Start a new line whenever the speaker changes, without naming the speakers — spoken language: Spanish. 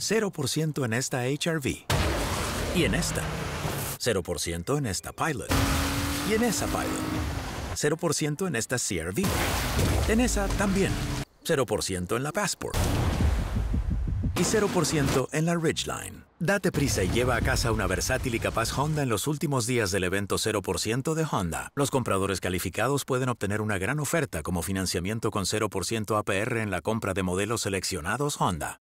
0% en esta HRV. Y en esta. 0% en esta Pilot. Y en esa Pilot. 0% en esta CRV. En esa también. 0% en la Passport. Y 0% en la Ridgeline. Date prisa y lleva a casa una versátil y capaz Honda en los últimos días del evento 0% de Honda. Los compradores calificados pueden obtener una gran oferta como financiamiento con 0% APR en la compra de modelos seleccionados Honda.